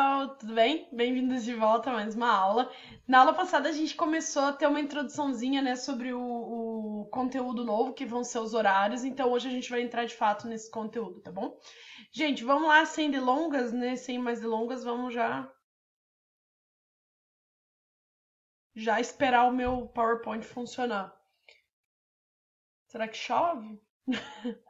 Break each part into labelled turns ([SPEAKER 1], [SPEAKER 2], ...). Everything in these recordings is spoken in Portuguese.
[SPEAKER 1] pessoal, tudo bem? Bem-vindos de volta a mais uma aula. Na aula passada a gente começou a ter uma introduçãozinha, né, sobre o, o, conteúdo novo, que vão ser os horários, então hoje a gente vai entrar de fato nesse conteúdo, tá bom? Gente, vamos lá, sem delongas, né, sem mais delongas, vamos já... Já esperar o meu PowerPoint funcionar. Será que chove?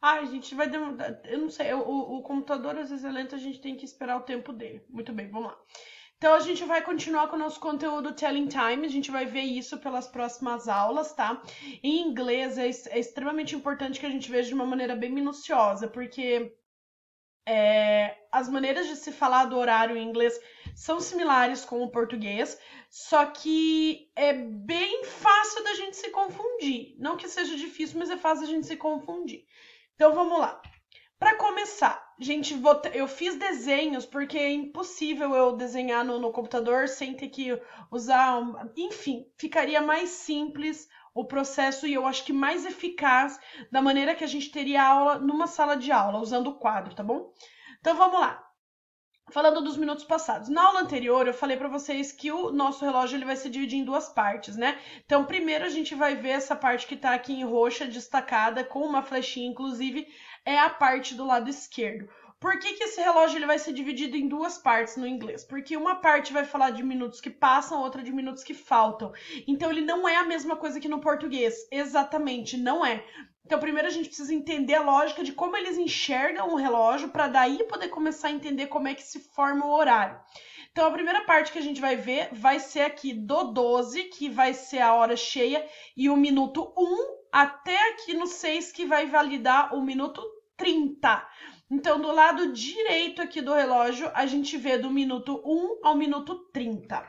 [SPEAKER 1] Ai, gente, vai demorar. Eu não sei, o, o computador às vezes é lento, a gente tem que esperar o tempo dele. Muito bem, vamos lá. Então a gente vai continuar com o nosso conteúdo Telling Time, a gente vai ver isso pelas próximas aulas, tá? Em inglês é, é extremamente importante que a gente veja de uma maneira bem minuciosa, porque é, as maneiras de se falar do horário em inglês são similares com o português, só que é bem fácil da gente se confundir. Não que seja difícil, mas é fácil da gente se confundir. Então vamos lá. Para começar, gente, eu fiz desenhos porque é impossível eu desenhar no, no computador sem ter que usar. Um, enfim, ficaria mais simples o processo e eu acho que mais eficaz da maneira que a gente teria aula numa sala de aula, usando o quadro, tá bom? Então vamos lá. Falando dos minutos passados. Na aula anterior, eu falei para vocês que o nosso relógio ele vai se dividir em duas partes, né? Então, primeiro a gente vai ver essa parte que tá aqui em roxa, destacada, com uma flechinha, inclusive, é a parte do lado esquerdo. Por que, que esse relógio ele vai ser dividido em duas partes no inglês? Porque uma parte vai falar de minutos que passam, outra de minutos que faltam. Então ele não é a mesma coisa que no português. Exatamente, não é. Então, primeiro a gente precisa entender a lógica de como eles enxergam o relógio para daí poder começar a entender como é que se forma o horário. Então, a primeira parte que a gente vai ver vai ser aqui do 12, que vai ser a hora cheia, e o minuto 1, até aqui no 6, que vai validar o minuto 30. Então, do lado direito aqui do relógio, a gente vê do minuto 1 ao minuto 30.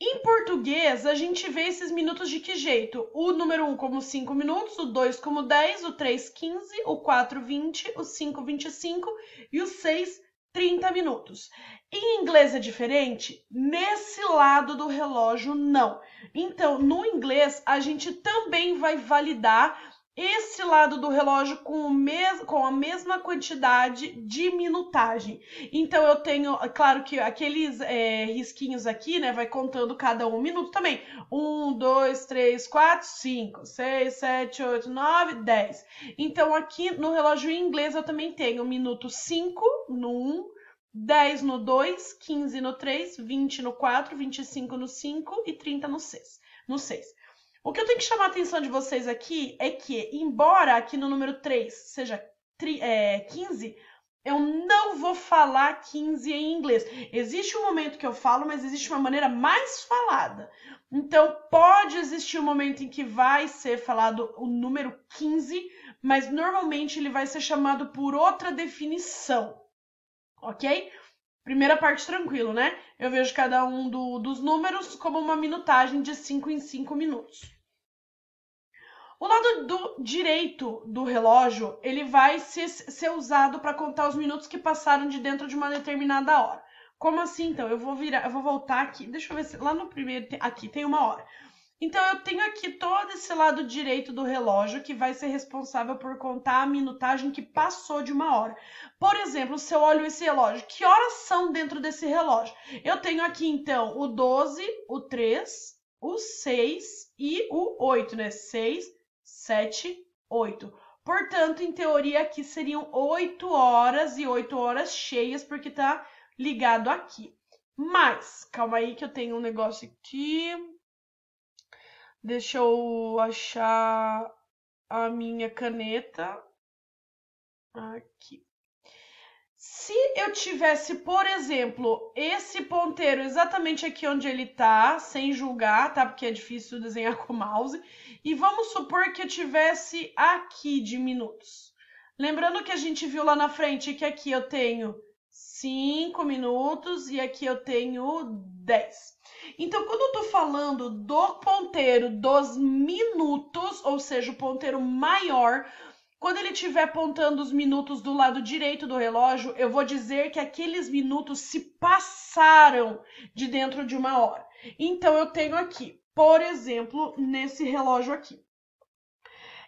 [SPEAKER 1] Em português, a gente vê esses minutos de que jeito? O número 1 como 5 minutos, o 2 como 10, o 3, 15, o 4, 20, o 5, 25 e o 6, 30 minutos. Em inglês é diferente? Nesse lado do relógio, não. Então, no inglês, a gente também vai validar esse lado do relógio com, o mes com a mesma quantidade de minutagem. Então eu tenho, claro que aqueles é, risquinhos aqui, né, vai contando cada um minuto também. Um, dois, três, quatro, cinco, seis, sete, oito, nove, dez. Então aqui no relógio em inglês eu também tenho minuto cinco no um, 10 no 2, 15 no 3, 20 no 4, 25 no 5 e 30 no seis. No 6. O que eu tenho que chamar a atenção de vocês aqui é que, embora aqui no número 3 seja tri, é, 15, eu não vou falar 15 em inglês. Existe um momento que eu falo, mas existe uma maneira mais falada. Então, pode existir um momento em que vai ser falado o número 15, mas normalmente ele vai ser chamado por outra definição, ok? Primeira parte tranquilo, né? Eu vejo cada um do, dos números como uma minutagem de 5 em 5 minutos. O lado do direito do relógio, ele vai ser, ser usado para contar os minutos que passaram de dentro de uma determinada hora. Como assim, então? Eu vou virar, eu vou voltar aqui. Deixa eu ver se lá no primeiro aqui tem uma hora. Então eu tenho aqui todo esse lado direito do relógio que vai ser responsável por contar a minutagem que passou de uma hora. Por exemplo, se eu olho esse relógio, que horas são dentro desse relógio? Eu tenho aqui então o 12, o 3, o 6 e o 8, né? 6, 7, 8. Portanto, em teoria aqui seriam 8 horas e 8 horas cheias porque tá ligado aqui. Mas, calma aí que eu tenho um negócio aqui. Deixa eu achar a minha caneta. Aqui. Se eu tivesse, por exemplo, esse ponteiro exatamente aqui onde ele tá, sem julgar, tá? Porque é difícil desenhar com o mouse. E vamos supor que eu tivesse aqui de minutos. Lembrando que a gente viu lá na frente que aqui eu tenho 5 minutos e aqui eu tenho 10. Então, quando eu tô falando do ponteiro dos minutos, ou seja, o ponteiro maior, quando ele estiver apontando os minutos do lado direito do relógio, eu vou dizer que aqueles minutos se passaram de dentro de uma hora. Então, eu tenho aqui, por exemplo, nesse relógio aqui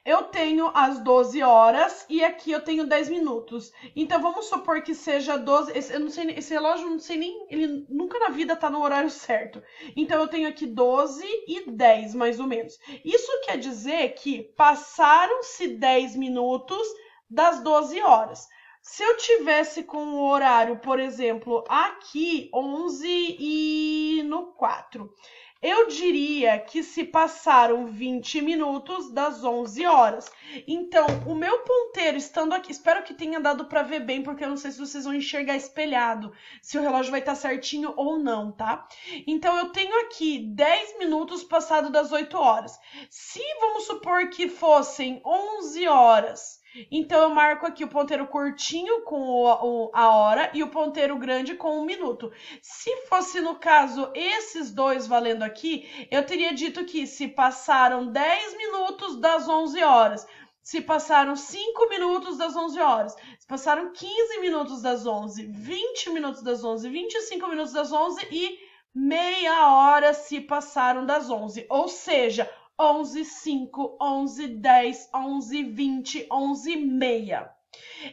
[SPEAKER 1] eu tenho as 12 horas e aqui eu tenho 10 minutos. Então vamos supor que seja 12. Esse, eu não sei, esse relógio não sei nem. Ele nunca na vida tá no horário certo. Então eu tenho aqui 12 e 10, mais ou menos. Isso quer dizer que passaram-se 10 minutos das 12 horas. Se eu tivesse com o horário, por exemplo, aqui, 11 e no 4. Eu diria que se passaram 20 minutos das 11 horas. Então, o meu ponteiro estando aqui, espero que tenha dado para ver bem, porque eu não sei se vocês vão enxergar espelhado, se o relógio vai estar tá certinho ou não, tá? Então, eu tenho aqui 10 minutos passado das 8 horas. Se vamos supor que fossem 11 horas então, eu marco aqui o ponteiro curtinho com o, o, a hora e o ponteiro grande com um minuto. Se fosse, no caso, esses dois valendo aqui, eu teria dito que se passaram 10 minutos das 11 horas, se passaram 5 minutos das 11 horas, se passaram 15 minutos das 11, 20 minutos das 11, 25 minutos das 11 e meia hora se passaram das 11. Ou seja, 11, 5, 11, 10, 11, 20, 11, meia.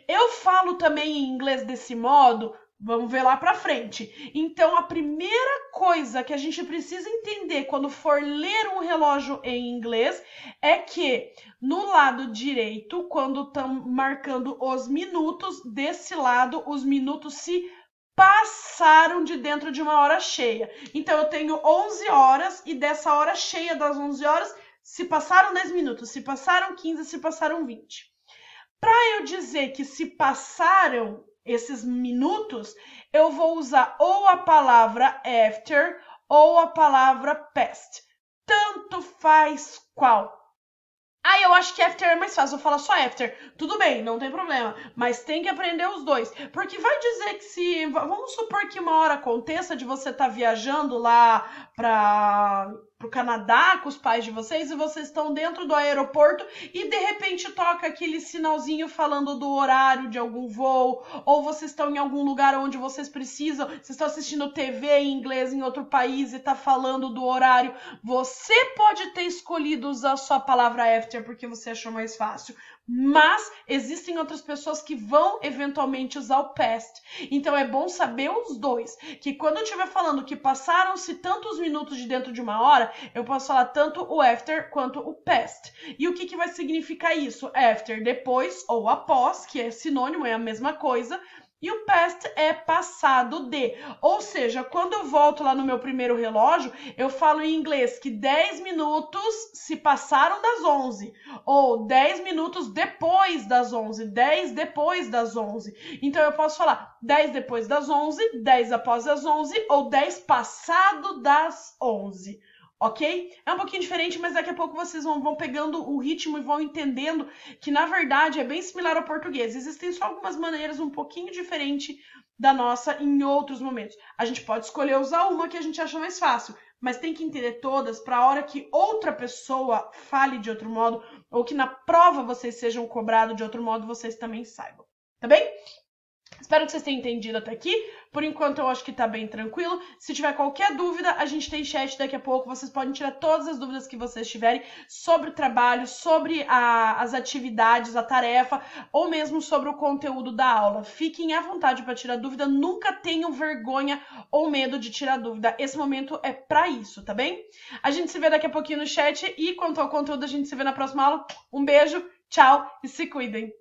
[SPEAKER 1] Eu falo também em inglês desse modo, vamos ver lá para frente. Então, a primeira coisa que a gente precisa entender quando for ler um relógio em inglês é que no lado direito, quando estão marcando os minutos, desse lado os minutos se passaram de dentro de uma hora cheia. Então eu tenho 11 horas e dessa hora cheia das 11 horas, se passaram 10 minutos, se passaram 15, se passaram 20. Para eu dizer que se passaram esses minutos, eu vou usar ou a palavra after ou a palavra past. Tanto faz qual. Ah, eu acho que after é mais fácil, eu falo só after. Tudo bem, não tem problema. Mas tem que aprender os dois. Porque vai dizer que se. Vamos supor que uma hora aconteça de você estar tá viajando lá pra para o Canadá com os pais de vocês e vocês estão dentro do aeroporto e de repente toca aquele sinalzinho falando do horário de algum voo, ou vocês estão em algum lugar onde vocês precisam, vocês estão assistindo TV em inglês em outro país e está falando do horário. Você pode ter escolhido usar sua palavra after porque você achou mais fácil, mas existem outras pessoas que vão eventualmente usar o past. Então é bom saber os dois. Que quando eu estiver falando que passaram-se tantos minutos de dentro de uma hora, eu posso falar tanto o after quanto o past. E o que, que vai significar isso? After, depois ou após, que é sinônimo, é a mesma coisa e o past é passado de. Ou seja, quando eu volto lá no meu primeiro relógio, eu falo em inglês que 10 minutos se passaram das 11. Ou 10 minutos depois das 11. 10 depois das 11. Então eu posso falar 10 depois das 11, 10 após as 11 ou 10 passado das 11 ok? É um pouquinho diferente, mas daqui a pouco vocês vão, vão pegando o ritmo e vão entendendo que, na verdade, é bem similar ao português. Existem só algumas maneiras um pouquinho diferente da nossa em outros momentos. A gente pode escolher usar uma que a gente acha mais fácil, mas tem que entender todas para a hora que outra pessoa fale de outro modo ou que na prova vocês sejam cobrados de outro modo, vocês também saibam. Tá bem? Espero que vocês tenham entendido até aqui. Por enquanto, eu acho que tá bem tranquilo. Se tiver qualquer dúvida, a gente tem chat daqui a pouco. Vocês podem tirar todas as dúvidas que vocês tiverem sobre o trabalho, sobre a, as atividades, a tarefa, ou mesmo sobre o conteúdo da aula. Fiquem à vontade para tirar dúvida. Nunca tenham vergonha ou medo de tirar dúvida. Esse momento é para isso, tá bem? A gente se vê daqui a pouquinho no chat e quanto ao conteúdo, a gente se vê na próxima aula. Um beijo, tchau e se cuidem!